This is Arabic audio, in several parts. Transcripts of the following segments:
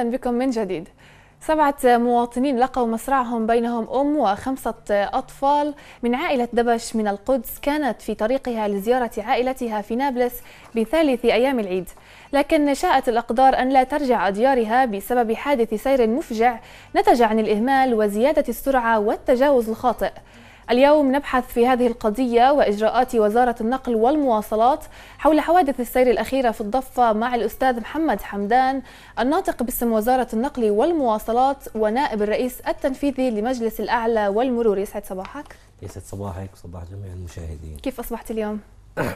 اهلا بكم من جديد سبعة مواطنين لقوا مصرعهم بينهم أم وخمسة أطفال من عائلة دبش من القدس كانت في طريقها لزيارة عائلتها في نابلس بثالث أيام العيد لكن شاءت الأقدار أن لا ترجع أديارها بسبب حادث سير مفجع نتج عن الإهمال وزيادة السرعة والتجاوز الخاطئ اليوم نبحث في هذه القضية وإجراءات وزارة النقل والمواصلات حول حوادث السير الأخيرة في الضفة مع الأستاذ محمد حمدان الناطق باسم وزارة النقل والمواصلات ونائب الرئيس التنفيذي لمجلس الأعلى والمرور يسعد صباحك يسعد صباحك وصباح جميع المشاهدين كيف أصبحت اليوم؟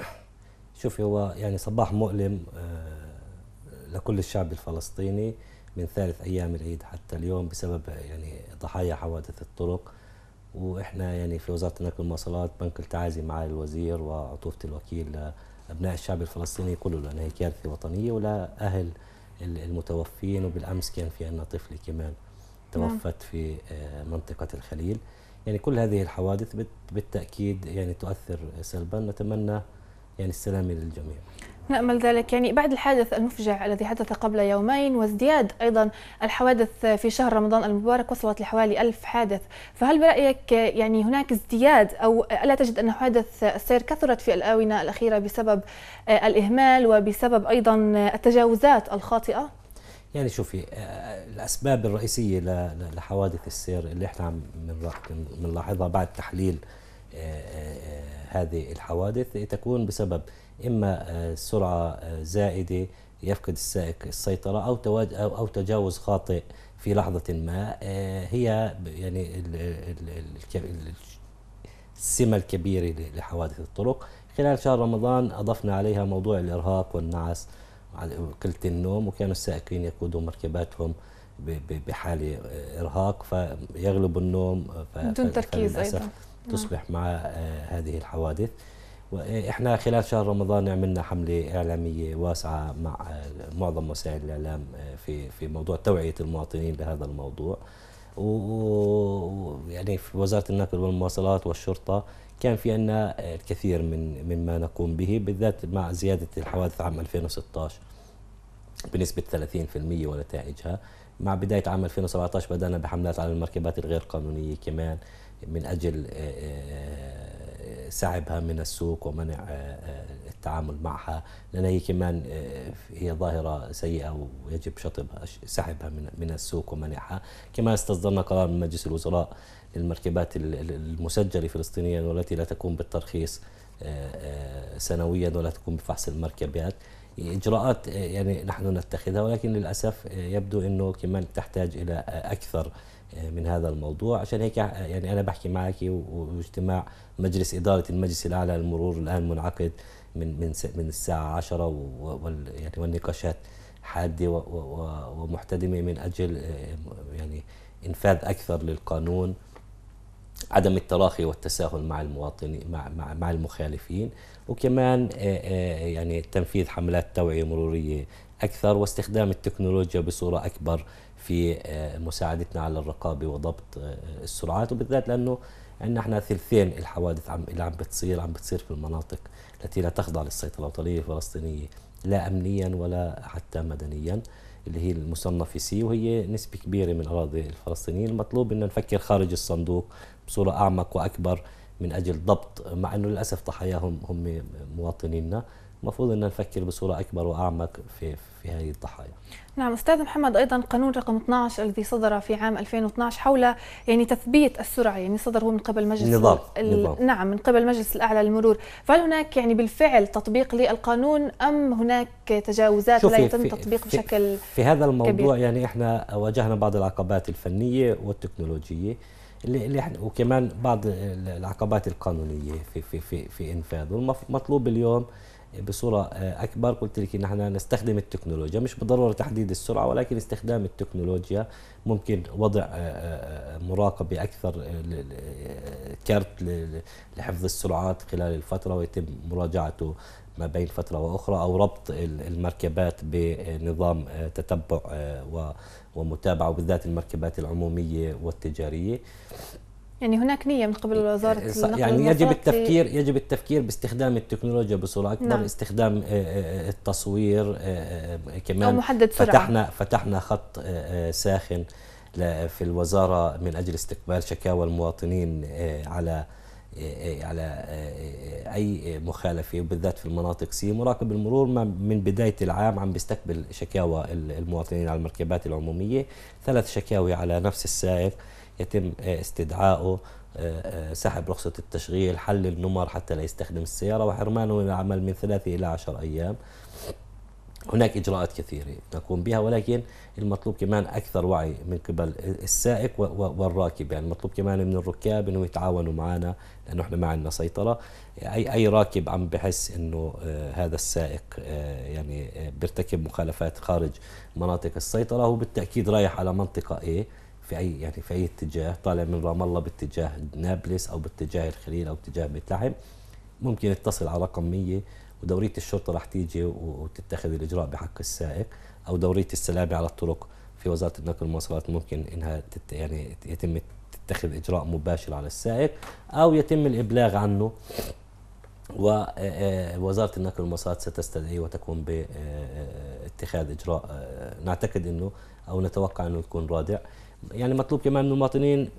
شوفي هو يعني صباح مؤلم آه، لكل الشعب الفلسطيني من ثالث ايام العيد حتى اليوم بسبب يعني ضحايا حوادث الطرق واحنا يعني في وزاره النقل والمواصلات بنك التعازي مع الوزير وعطوفه الوكيل لابناء الشعب الفلسطيني كله لانه هي كارثه وطنيه ولا اهل المتوفين وبالامس كان في عندنا طفله كمان توفت نعم. في آه، منطقه الخليل يعني كل هذه الحوادث بالتاكيد يعني تؤثر سلبا نتمنى يعني السلامه للجميع نأمل ذلك يعني بعد الحادث المفجع الذي حدث قبل يومين وازدياد أيضا الحوادث في شهر رمضان المبارك وصلت لحوالي ألف حادث فهل برأيك يعني هناك ازدياد أو ألا تجد أن حوادث السير كثرت في الآونة الأخيرة بسبب الإهمال وبسبب أيضا التجاوزات الخاطئة؟ يعني شوفي آه، الأسباب الرئيسية لحوادث السير اللي احنا عم بنلاحظها بعد تحليل آه، آه، هذه الحوادث تكون بسبب إما آه، سرعة آه، زائدة يفقد السائق السيطرة أو أو تجاوز خاطئ في لحظة ما آه، هي يعني السمة الكبيرة لحوادث الطرق خلال شهر رمضان أضفنا عليها موضوع الإرهاق والنعس وقله النوم وكانوا السائقين يقودوا مركباتهم بحالة إرهاق فيغلب النوم بدون تركيز أيضا نعم. تصبح مع هذه الحوادث احنا خلال شهر رمضان عملنا حمله اعلاميه واسعه مع معظم وسائل الاعلام آه، في في موضوع توعيه المواطنين لهذا الموضوع ويعني في وزاره النقل والمواصلات والشرطه كان في عندنا آه، الكثير من مما نقوم به بالذات مع زياده الحوادث عام 2016 بنسبه 30% ونتائجها مع بدايه عام 2017 بدانا بحملات على المركبات الغير قانونيه كمان من اجل آه، سحبها من السوق ومنع آه، آه، التعامل معها لأن هي كمان آه، هي ظاهرة سيئة ويجب شطبها سحبها من السوق ومنعها كما استصدرنا قرار من مجلس الوزراء للمركبات المسجلة فلسطينيا والتي لا تقوم بالترخيص سنويا ولا تقوم بفحص المركبات اجراءات يعني نحن نتخذها ولكن للاسف يبدو انه كمان تحتاج الى اكثر من هذا الموضوع عشان هيك يعني أنا بحكي معك واجتماع مجلس إدارة المجلس الأعلى للمرور الآن منعقد من من من الساعة 10 وال يعني والنقاشات حادة ومحتدمة من أجل يعني إنفاذ أكثر للقانون عدم التراخي والتساهل مع المواطنين مع مع, مع المخالفين وكمان يعني تنفيذ حملات توعيه مروريه اكثر واستخدام التكنولوجيا بصوره اكبر في آه، مساعدتنا على الرقابة وضبط آه، السرعات وبالذات لأنه عندنا احنا ثلثين الحوادث عم اللي عم بتصير عم بتصير في المناطق التي لا تخضع للسيطرة الوطنية الفلسطينية لا أمنيا ولا حتى مدنيا اللي هي المصنفة سي وهي نسبة كبيرة من أراضي الفلسطينيين المطلوب أن نفكر خارج الصندوق بصورة أعمق وأكبر من أجل ضبط مع أنه للأسف ضحاياهم هم مواطنينا المفروض أن نفكر بصورة أكبر وأعمق في, في هذه الضحايا نعم أستاذ محمد أيضا قانون رقم 12 الذي صدر في عام 2012 حول يعني تثبيت السرعة يعني صدر هو من قبل مجلس نظام. ال... نظام. نعم من قبل مجلس الأعلى للمرور فهل هناك يعني بالفعل تطبيق للقانون أم هناك تجاوزات لا يتم في تطبيق في بشكل في هذا الموضوع كبير. يعني إحنا واجهنا بعض العقبات الفنية والتكنولوجية اللي اللي احنا وكمان بعض العقبات القانونيه في في في في انفاذه المطلوب اليوم بصوره آه، اكبر قلت لك ان احنا نستخدم التكنولوجيا مش بالضروره تحديد السرعه ولكن استخدام التكنولوجيا ممكن وضع آه، آه، مراقبه اكثر كارت لحفظ السرعات خلال الفتره ويتم مراجعته ما بين فتره واخرى او ربط المركبات بنظام تتبع ومتابعه وبالذات المركبات العموميه والتجاريه يعني هناك نية من قبل وزارة النقل يعني يجب التفكير يجب التفكير باستخدام التكنولوجيا بصورة أكبر نعم. استخدام آه، آه، آه، التصوير كمان أو محدد سرعة. فتحنا فتحنا خط ساخن في الوزارة من أجل استقبال شكاوى المواطنين على على اي مخالفه وبالذات في المناطق سي مراقب المرور من بدايه العام عم بيستقبل شكاوى المواطنين على المركبات العموميه ثلاث شكاوي على نفس السائق يتم آه، استدعائه آه، آه، سحب رخصة التشغيل حل النمر حتى لا يستخدم السيارة وحرمانه من العمل من ثلاثة إلى عشر أيام هناك إجراءات كثيرة نقوم بها ولكن المطلوب كمان أكثر وعي من قبل السائق والراكب يعني المطلوب كمان من الركاب أنه يتعاونوا معنا لأنه إحنا ما عندنا سيطرة أي أي راكب عم بحس أنه هذا السائق يعني بيرتكب مخالفات خارج مناطق السيطرة هو بالتأكيد رايح على منطقة إيه في اي يعني في اي اتجاه طالع من رام الله باتجاه نابلس او باتجاه الخليل او باتجاه بيت لحم ممكن يتصل على رقم 100 ودوريه الشرطه راح تيجي وتتخذ الاجراء بحق السائق او دوريه السلامه على الطرق في وزاره النقل والمواصلات ممكن انها تت يعني يتم تتخذ اجراء مباشر على السائق او يتم الابلاغ عنه ووزاره آه، آه، النقل والمواصلات ستستدعي وتقوم باتخاذ آه، اجراء نعتقد انه او نتوقع انه يكون رادع يعني مطلوب كمان من المواطنين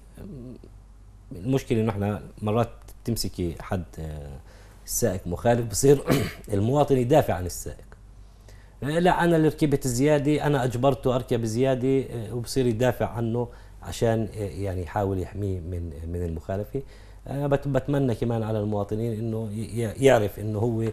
المشكله انه احنا مرات بتمسكي حد آه، السائق مخالف بصير المواطن يدافع عن السائق آه، لا انا اللي ركبت زياده انا اجبرته اركب زياده آه، وبصير يدافع عنه عشان يعني يحاول يحميه من من المخالفه بتمنى كمان على المواطنين انه يعرف انه هو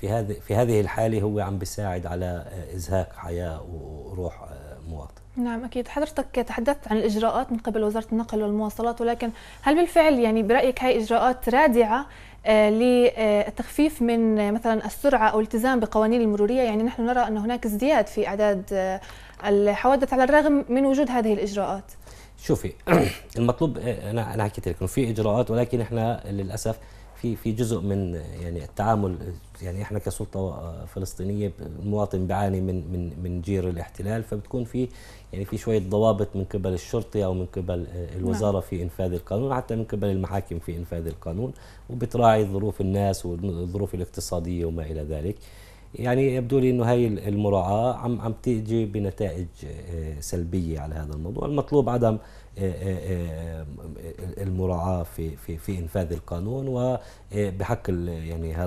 في هذه في هذه الحاله هو عم بيساعد على ازهاق حياه وروح المواطن نعم اكيد حضرتك تحدثت عن الاجراءات من قبل وزاره النقل والمواصلات ولكن هل بالفعل يعني برايك هاي اجراءات رادعه آه، للتخفيف من آه، مثلا السرعه او الالتزام بقوانين المروريه يعني نحن نرى ان هناك ازدياد في اعداد آه، الحوادث على الرغم من وجود هذه الاجراءات شوفي المطلوب انا انا حكيت لك انه في اجراءات ولكن احنا للاسف في في جزء من يعني التعامل يعني احنا كسلطه فلسطينيه المواطن بيعاني من من من جير الاحتلال فبتكون في يعني في شويه ضوابط من قبل الشرطي او من قبل الوزاره نعم. في انفاذ القانون حتى من قبل المحاكم في انفاذ القانون وبتراعي ظروف الناس والظروف الاقتصاديه وما الى ذلك. يعني يبدو لي انه هاي المراعاه عم عم تيجي بنتائج سلبيه على هذا الموضوع، المطلوب عدم آه، آه، آه، المراعاه في في في انفاذ القانون وبحق يعني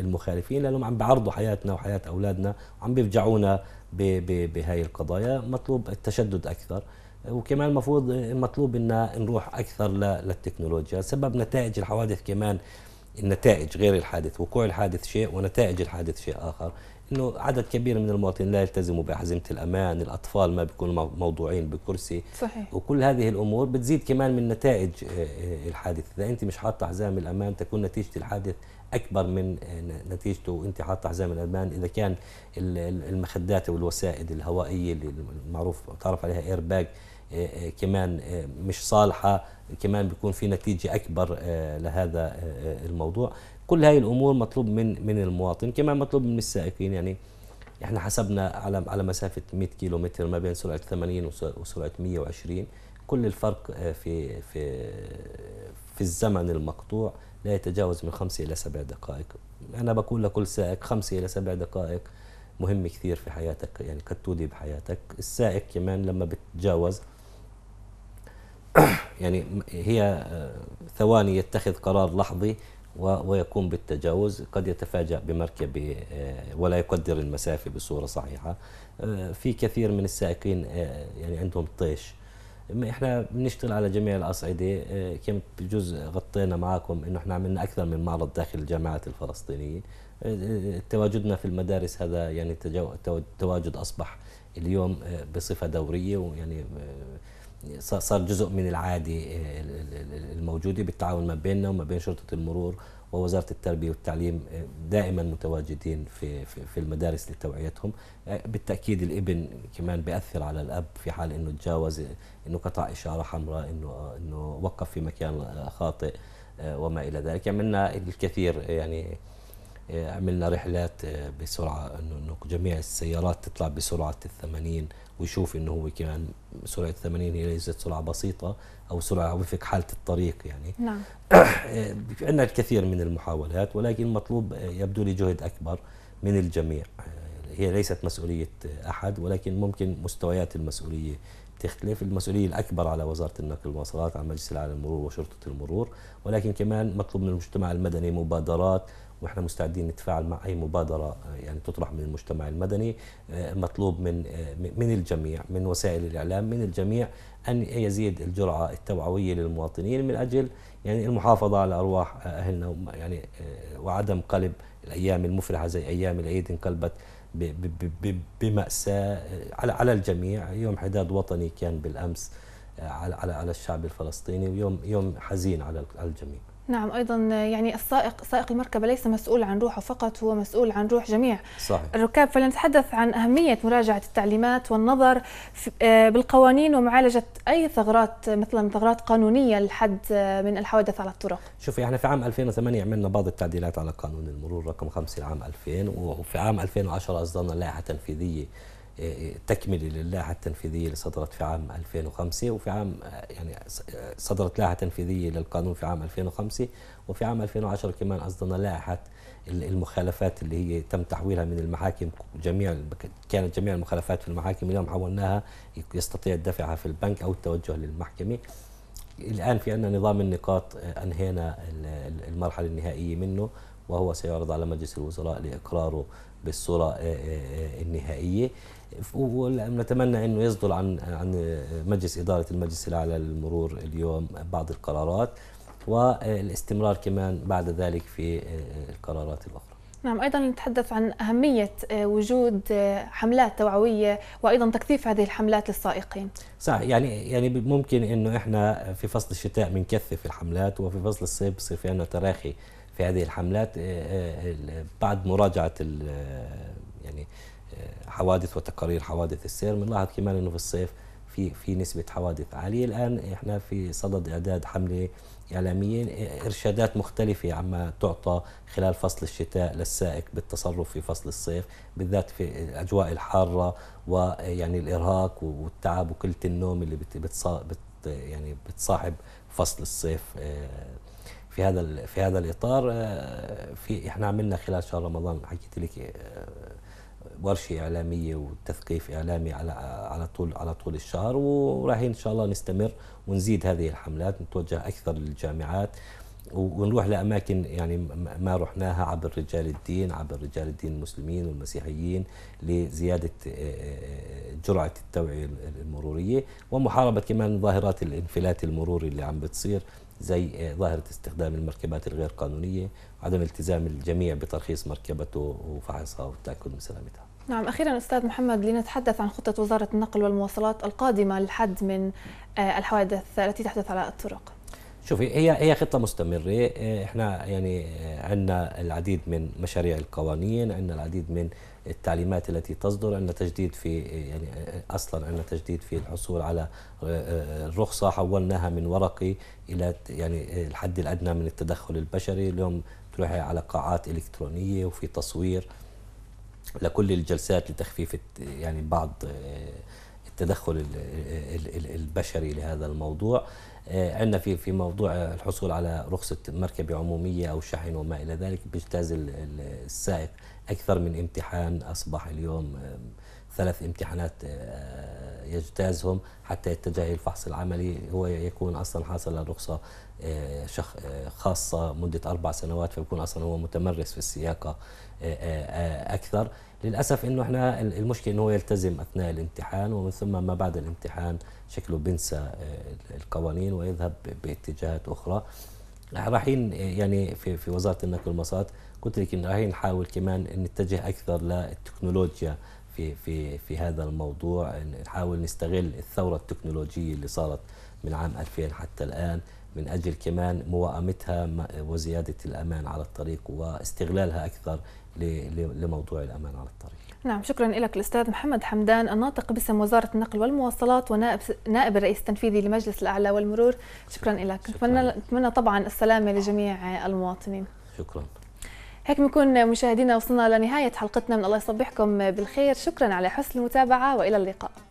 المخالفين لانهم عم بيعرضوا حياتنا وحياه اولادنا وعم بيفجعونا بهاي القضايا مطلوب التشدد اكثر وكمان المفروض مطلوب ان نروح اكثر للتكنولوجيا سبب نتائج الحوادث كمان النتائج غير الحادث وقوع الحادث شيء ونتائج الحادث شيء اخر انه عدد كبير من المواطنين لا يلتزموا بحزمه الامان، الاطفال ما بيكونوا موضوعين بكرسي صحيح وكل هذه الامور بتزيد كمان من نتائج آه، آه، الحادث، اذا انت مش حاطه حزام الامان تكون نتيجه الحادث اكبر من آه، نتيجته وانت حاطه حزام الامان اذا كان المخدات والوسائد الهوائيه اللي المعروف تعرف عليها اير باج كمان مش صالحه كمان بيكون في نتيجه اكبر لهذا الموضوع كل هاي الامور مطلوب من من المواطن كمان مطلوب من السائقين يعني احنا حسبنا على على مسافه 100 كيلو متر ما بين سرعه 80 وسرعه 120 كل الفرق آه، في في في الزمن المقطوع لا يتجاوز من خمسة إلى سبع دقائق أنا بقول لكل سائق خمسة إلى سبع دقائق مهم كثير في حياتك يعني قد تودي بحياتك السائق كمان لما بتجاوز يعني هي آه، ثواني يتخذ قرار لحظي ويقوم بالتجاوز قد يتفاجأ بمركبه آه، ولا يقدر المسافة بصورة صحيحة آه، في كثير من السائقين آه، يعني عندهم طيش احنا بنشتغل على جميع الاصعده كم بجوز غطينا معكم انه احنا عملنا اكثر من معرض داخل الجامعات الفلسطينيه تواجدنا في المدارس هذا يعني التواجد اصبح اليوم بصفه دوريه ويعني صار جزء من العادي آه، الموجوده بالتعاون ما بيننا وما بين شرطه المرور ووزاره التربيه والتعليم آه، دائما متواجدين في في, المدارس لتوعيتهم آه، بالتاكيد الابن كمان بياثر على الاب في حال انه تجاوز انه قطع اشاره حمراء انه انه وقف في مكان خاطئ وما الى ذلك عملنا الكثير يعني عملنا رحلات بسرعه انه جميع السيارات تطلع بسرعه ال 80 ويشوف انه هو كمان سرعه 80 هي ليست سرعه بسيطه او سرعه وفق حاله الطريق يعني نعم عندنا الكثير من المحاولات ولكن المطلوب يبدو لي جهد اكبر من الجميع هي ليست مسؤوليه احد ولكن ممكن مستويات المسؤوليه تختلف المسؤولية الأكبر على وزارة النقل والمواصلات على مجلس الأعلى للمرور وشرطة المرور ولكن كمان مطلوب من المجتمع المدني مبادرات واحنا مستعدين نتفاعل مع اي مبادره آه، يعني تطرح من المجتمع المدني آه، مطلوب من آه، من الجميع من وسائل الاعلام من الجميع ان يزيد الجرعه التوعويه للمواطنين من اجل يعني المحافظه على ارواح اهلنا يعني وعدم قلب الايام المفرحه زي ايام العيد انقلبت بمأساة على على الجميع يوم حداد وطني كان بالأمس على على الشعب الفلسطيني ويوم يوم حزين على الجميع نعم ايضا يعني السائق سائق المركبه ليس مسؤول عن روحه فقط هو مسؤول عن روح جميع صحيح. الركاب فلنتحدث عن اهميه مراجعه التعليمات والنظر آه، بالقوانين ومعالجه اي ثغرات مثلا ثغرات قانونيه للحد آه، من الحوادث على الطرق شوفي احنا في عام 2008 عملنا بعض التعديلات على قانون المرور رقم 5 لعام 2000 وفي عام 2010 اصدرنا لائحه تنفيذيه تكملة للائحة التنفيذية اللي صدرت في عام 2005 وفي عام يعني صدرت لائحة تنفيذية للقانون في عام 2005 وفي عام 2010 كمان أصدرنا لائحة المخالفات اللي هي تم تحويلها من المحاكم جميع كانت جميع المخالفات في المحاكم اليوم حولناها يستطيع دفعها في البنك أو التوجه للمحكمة الآن في عندنا نظام النقاط آه، أنهينا المرحلة النهائية منه وهو سيعرض على مجلس الوزراء لإقراره بالصورة آه، آه، النهائية ونتمنى انه يصدر عن عن مجلس اداره المجلس الاعلى للمرور اليوم بعض القرارات والاستمرار كمان بعد ذلك في القرارات الاخرى. نعم ايضا نتحدث عن اهميه وجود حملات توعويه وايضا تكثيف هذه الحملات للسائقين. صح يعني يعني ممكن انه احنا في فصل الشتاء بنكثف الحملات وفي فصل الصيف بصير في عندنا تراخي في هذه الحملات آه، آه، بعد مراجعه آه، يعني حوادث وتقارير حوادث السير بنلاحظ كمان انه في الصيف في في نسبه حوادث عاليه الان احنا في صدد اعداد حمله اعلاميه ارشادات مختلفه عما تعطى خلال فصل الشتاء للسائق بالتصرف في فصل الصيف بالذات في الاجواء الحاره ويعني الارهاق والتعب وكلة النوم اللي بتصا بت يعني بتصاحب فصل الصيف آه، في هذا في هذا الاطار آه، في احنا عملنا خلال شهر رمضان حكيت لك آه، ورشه اعلاميه وتثقيف اعلامي على على طول على طول الشهر ورايحين ان شاء الله نستمر ونزيد هذه الحملات نتوجه اكثر للجامعات ونروح لاماكن يعني ما رحناها عبر رجال الدين عبر رجال الدين المسلمين والمسيحيين لزياده جرعه التوعيه المروريه ومحاربه كمان ظاهرات الانفلات المروري اللي عم بتصير زي ظاهره استخدام المركبات الغير قانونيه عدم التزام الجميع بترخيص مركبته وفحصها والتاكد من سلامتها نعم أخيرا أستاذ محمد لنتحدث عن خطة وزارة النقل والمواصلات القادمة للحد من آه، الحوادث التي تحدث على الطرق شوفي هي هي خطه مستمره آه، احنا يعني آه، عندنا العديد من مشاريع القوانين عندنا العديد من التعليمات التي تصدر عندنا تجديد في يعني اصلا عندنا تجديد في الحصول على الرخصه حولناها من ورقي الى يعني الحد الادنى من التدخل البشري اليوم تروحي على قاعات الكترونيه وفي تصوير لكل الجلسات لتخفيف يعني بعض آه، التدخل البشري لهذا الموضوع آه، عندنا في في موضوع الحصول على رخصه مركبه عموميه او شحن وما الى ذلك بيجتاز السائق اكثر من امتحان اصبح اليوم ثلاث امتحانات آه، يجتازهم حتى يتجه الفحص العملي هو يكون اصلا حاصل رخصه آه، آه، خاصه مده اربع سنوات فيكون اصلا هو متمرس في السياقه اكثر للاسف انه احنا المشكله انه هو يلتزم اثناء الامتحان ومن ثم ما بعد الامتحان شكله بينسى القوانين ويذهب باتجاهات اخرى رايحين يعني في في وزاره النقل والمواصلات قلت لك انه رايحين نحاول كمان نتجه اكثر للتكنولوجيا في في في هذا الموضوع نحاول نستغل الثوره التكنولوجيه اللي صارت من عام 2000 حتى الان من اجل كمان موائمتها وزياده الامان على الطريق واستغلالها اكثر لموضوع الامان على الطريق. نعم شكرا لك الاستاذ محمد حمدان الناطق باسم وزاره النقل والمواصلات ونائب نائب الرئيس التنفيذي لمجلس الاعلى والمرور شكرا لك نتمنى طبعا السلامه لجميع المواطنين. شكرا. هيك بنكون مشاهدينا وصلنا لنهاية حلقتنا من الله يصبحكم بالخير شكرا على حسن المتابعة وإلى اللقاء